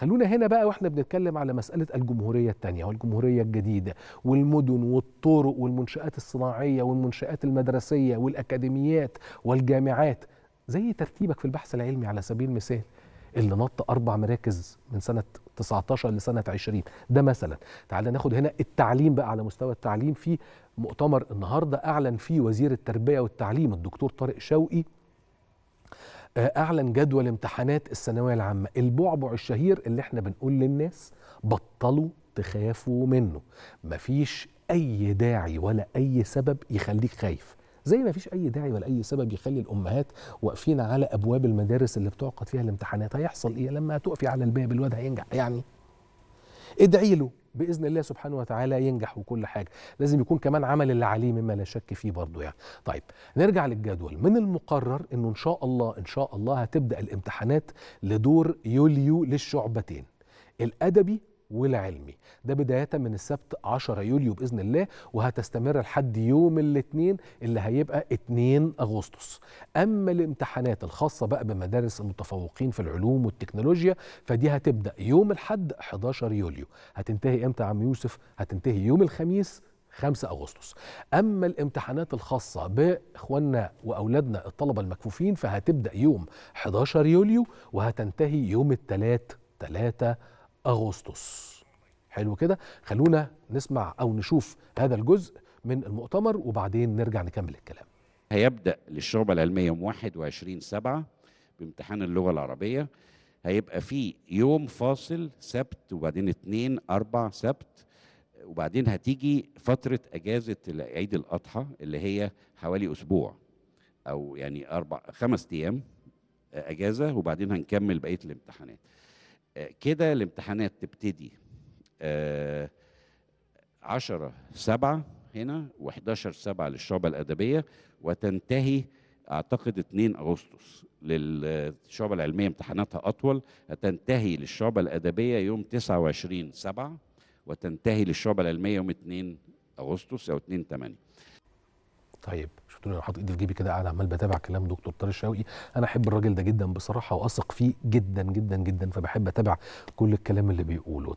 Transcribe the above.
خلونا هنا بقى واحنا بنتكلم على مسألة الجمهورية الثانية والجمهورية الجديدة والمدن والطرق والمنشآت الصناعية والمنشآت المدرسية والأكاديميات والجامعات زي ترتيبك في البحث العلمي على سبيل المثال اللي نط أربع مراكز من سنة 19 لسنة 20 ده مثلا تعال ناخد هنا التعليم بقى على مستوى التعليم في مؤتمر النهاردة أعلن فيه وزير التربية والتعليم الدكتور طارق شوقي اعلن جدول امتحانات الثانويه العامه البعبع الشهير اللي احنا بنقول للناس بطلوا تخافوا منه مفيش اي داعي ولا اي سبب يخليك خايف زي ما فيش اي داعي ولا اي سبب يخلي الامهات واقفين على ابواب المدارس اللي بتعقد فيها الامتحانات هيحصل ايه لما هتقفي على الباب الواد هينجح يعني ادعي له باذن الله سبحانه وتعالى ينجح وكل حاجه لازم يكون كمان عمل اللي عليه مما لا شك فيه برضه يعني طيب نرجع للجدول من المقرر انه ان شاء الله ان شاء الله هتبدا الامتحانات لدور يوليو للشعبتين الادبي والعلمي ده بداية من السبت 10 يوليو بإذن الله وهتستمر لحد يوم الاثنين اللي هيبقى 2 أغسطس أما الامتحانات الخاصة بقى بمدارس المتفوقين في العلوم والتكنولوجيا فدي هتبدأ يوم الحد 11 يوليو هتنتهي إمتى يا عم يوسف؟ هتنتهي يوم الخميس 5 أغسطس أما الامتحانات الخاصة بإخواننا وأولادنا الطلبة المكفوفين فهتبدأ يوم 11 يوليو وهتنتهي يوم الثلاث 3 أغسطس حلو كده خلونا نسمع أو نشوف هذا الجزء من المؤتمر وبعدين نرجع نكمل الكلام هيبدأ للشعبة العلمية يوم 21 سبعة بامتحان اللغة العربية هيبقى في يوم فاصل سبت وبعدين اثنين أربع سبت وبعدين هتيجي فترة أجازة عيد الأضحى اللي هي حوالي أسبوع أو يعني أربع خمس أيام آه، أجازة وبعدين هنكمل بقية الامتحانات كده الامتحانات تبتدي 10 آه، 7 هنا و11 7 للشعبة الأدبية وتنتهي أعتقد 2 أغسطس للشعبة العلمية امتحاناتها أطول هتنتهي للشعبة الأدبية يوم 29 7 وتنتهي للشعبة العلمية يوم 2 أغسطس أو 2 8 طيب دكتور له حاطط ايدي في جيبي كده قاعد عمال بتابع كلام دكتور طارق الشوقي انا احب الراجل ده جدا بصراحه واثق فيه جدا جدا جدا فبحب اتابع كل الكلام اللي بيقوله